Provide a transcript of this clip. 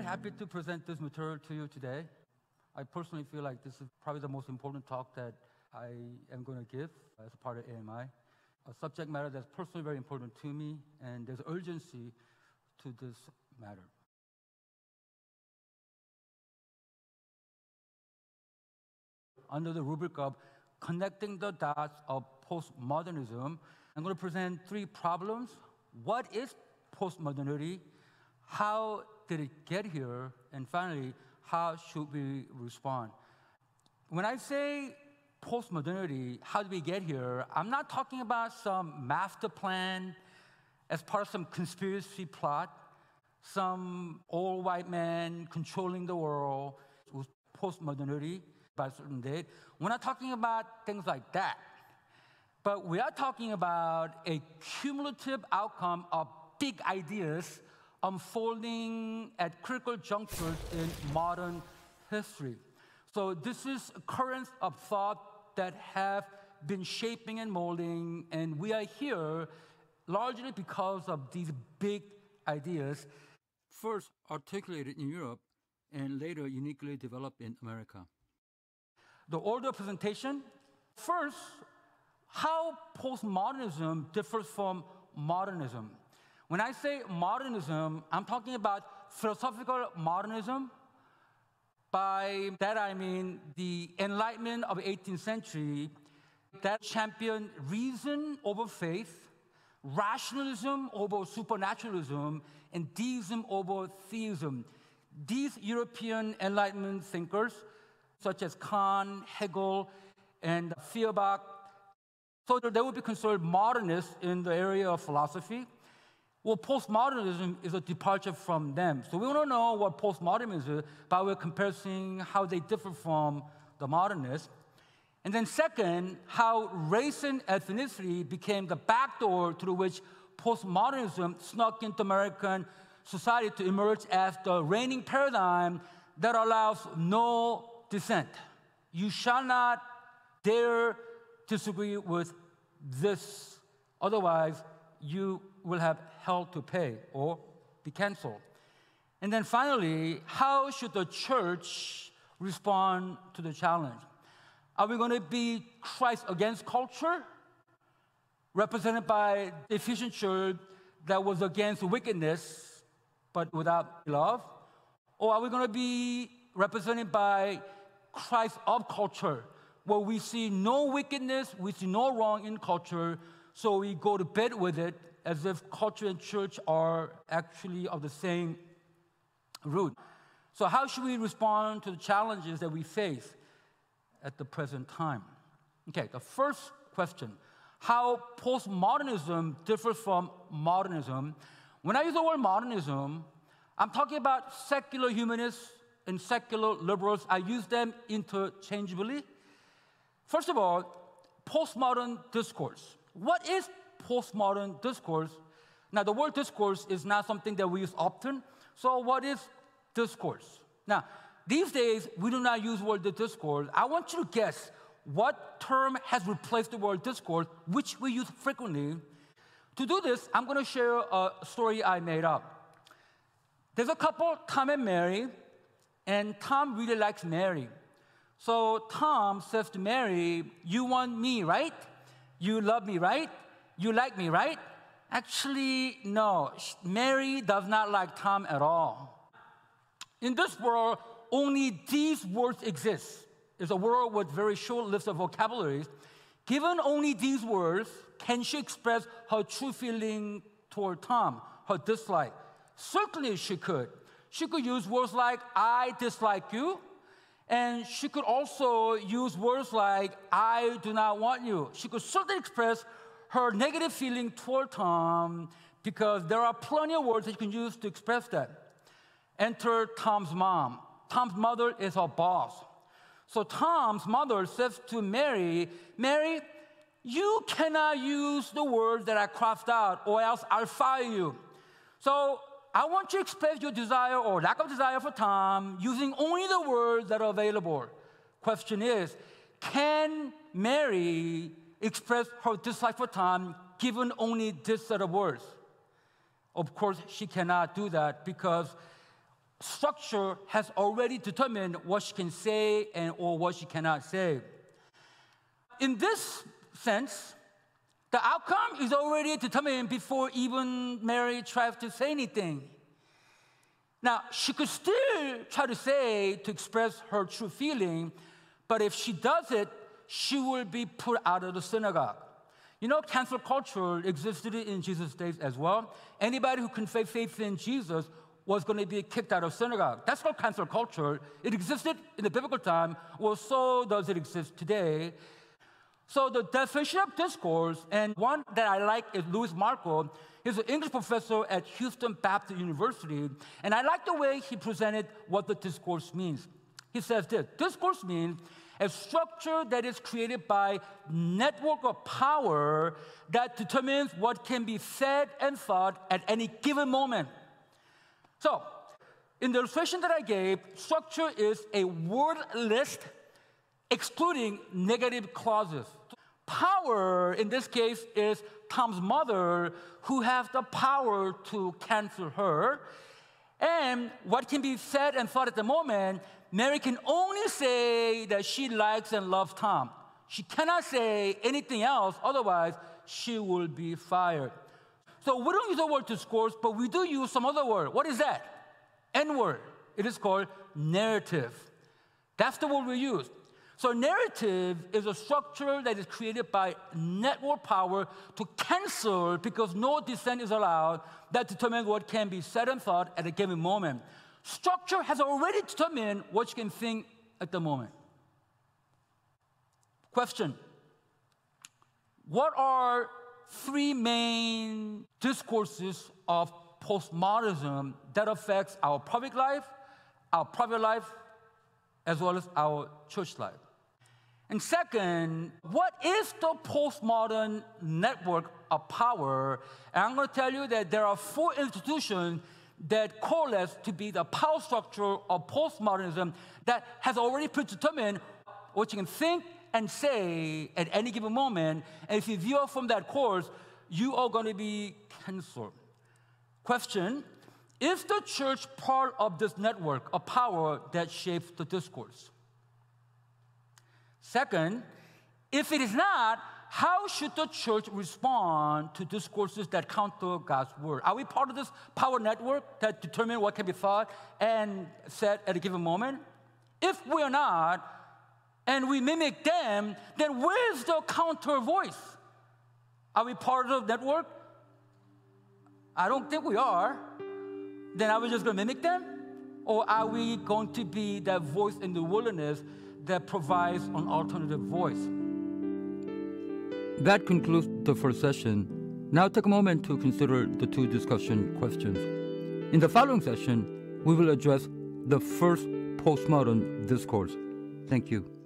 very happy to present this material to you today. I personally feel like this is probably the most important talk that I am going to give as a part of AMI. A subject matter that's personally very important to me, and there's urgency to this matter. Under the rubric of connecting the dots of postmodernism, I'm going to present three problems. What is postmodernity? How did it get here? And finally, how should we respond? When I say postmodernity, how did we get here? I'm not talking about some master plan as part of some conspiracy plot, some old white man controlling the world with postmodernity by a certain date. We're not talking about things like that. But we are talking about a cumulative outcome of big ideas unfolding at critical junctures in modern history. So this is currents of thought that have been shaping and molding, and we are here largely because of these big ideas, first articulated in Europe and later uniquely developed in America. The order presentation first, how postmodernism differs from modernism. When I say modernism, I'm talking about philosophical modernism. By that I mean the Enlightenment of 18th century that championed reason over faith, rationalism over supernaturalism, and deism over theism. These European Enlightenment thinkers, such as Kant, Hegel, and Feuerbach, so they would be considered modernists in the area of philosophy. Well, postmodernism is a departure from them. So we don't know what postmodernism is, but we're comparing how they differ from the modernists. And then, second, how race and ethnicity became the backdoor through which postmodernism snuck into American society to emerge as the reigning paradigm that allows no dissent. You shall not dare disagree with this, otherwise, you will have hell to pay or be canceled. And then finally, how should the church respond to the challenge? Are we going to be Christ against culture? Represented by the efficient church that was against wickedness but without love? Or are we going to be represented by Christ of culture, where we see no wickedness, we see no wrong in culture, so we go to bed with it as if culture and church are actually of the same root. So, how should we respond to the challenges that we face at the present time? Okay, the first question how postmodernism differs from modernism. When I use the word modernism, I'm talking about secular humanists and secular liberals. I use them interchangeably. First of all, postmodern discourse. What is postmodern discourse. Now, the word discourse is not something that we use often. So, what is discourse? Now, these days, we do not use word discourse. I want you to guess what term has replaced the word discourse, which we use frequently. To do this, I'm going to share a story I made up. There's a couple, Tom and Mary, and Tom really likes Mary. So Tom says to Mary, You want me, right? You love me, right? You like me, right? Actually, no. Mary does not like Tom at all. In this world, only these words exist. It's a world with very short lists of vocabularies. Given only these words, can she express her true feeling toward Tom, her dislike? Certainly she could. She could use words like, I dislike you. And she could also use words like, I do not want you. She could certainly express her negative feeling toward Tom because there are plenty of words that you can use to express that. Enter Tom's mom. Tom's mother is her boss. So Tom's mother says to Mary, Mary, you cannot use the words that I crossed out, or else I'll fire you. So I want you to express your desire or lack of desire for Tom using only the words that are available. Question is, can Mary expressed her dislike for Tom, given only this set of words. Of course, she cannot do that because structure has already determined what she can say and or what she cannot say. In this sense, the outcome is already determined before even Mary tries to say anything. Now, she could still try to say to express her true feeling, but if she does it she will be put out of the synagogue. You know, cancel culture existed in Jesus' days as well. Anybody who confessed faith in Jesus was going to be kicked out of synagogue. That's called cancel culture. It existed in the biblical time. Well, so does it exist today. So the definition of discourse, and one that I like is Louis Marco. He's an English professor at Houston Baptist University, and I like the way he presented what the discourse means. He says this discourse means a structure that is created by network of power that determines what can be said and thought at any given moment. So, in the illustration that I gave, structure is a word list excluding negative clauses. Power, in this case, is Tom's mother who has the power to cancel her. And what can be said and thought at the moment, Mary can only say that she likes and loves Tom. She cannot say anything else, otherwise, she will be fired. So we don't use the word discourse, but we do use some other word. What is that? N word. It is called narrative. That's the word we use. So, narrative is a structure that is created by network power to cancel because no dissent is allowed that determines what can be said and thought at a given moment. Structure has already determined what you can think at the moment. Question What are three main discourses of postmodernism that affects our public life, our private life, as well as our church life? And second, what is the postmodern network of power? And I'm going to tell you that there are four institutions that coalesce to be the power structure of postmodernism that has already predetermined what you can think and say at any given moment. And if you veer from that course, you are going to be canceled. Question Is the church part of this network of power that shapes the discourse? Second, if it is not, how should the church respond to discourses that counter God's word? Are we part of this power network that determines what can be thought and said at a given moment? If we're not, and we mimic them, then where's the counter voice? Are we part of the network? I don't think we are. Then are we just going to mimic them? Or are we going to be that voice in the wilderness that provides an alternative voice. That concludes the first session. Now take a moment to consider the two discussion questions. In the following session, we will address the first postmodern discourse. Thank you.